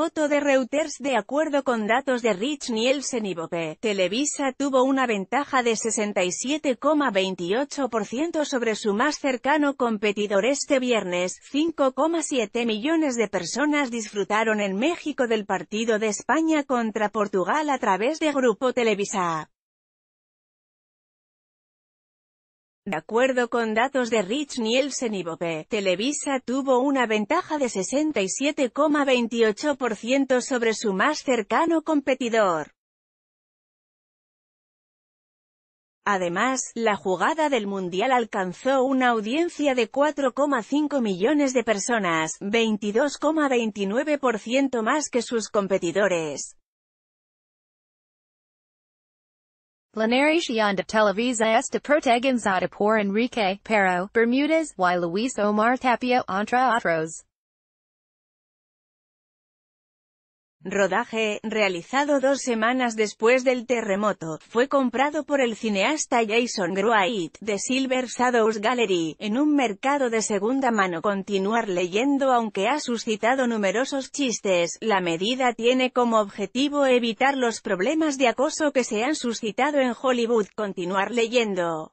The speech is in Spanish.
Foto de Reuters De acuerdo con datos de Rich Nielsen y Bope, Televisa tuvo una ventaja de 67,28% sobre su más cercano competidor este viernes. 5,7 millones de personas disfrutaron en México del partido de España contra Portugal a través de Grupo Televisa. De acuerdo con datos de Rich Nielsen y Bope, Televisa tuvo una ventaja de 67,28% sobre su más cercano competidor. Además, la jugada del Mundial alcanzó una audiencia de 4,5 millones de personas, 22,29% más que sus competidores. Linariación de Televisa está protagonizada por Enrique, Pero, Bermudez, y Luis Omar Tapia, entre otros. Rodaje, realizado dos semanas después del terremoto, fue comprado por el cineasta Jason Gruait, de Silver Shadows Gallery, en un mercado de segunda mano. Continuar leyendo aunque ha suscitado numerosos chistes, la medida tiene como objetivo evitar los problemas de acoso que se han suscitado en Hollywood. Continuar leyendo.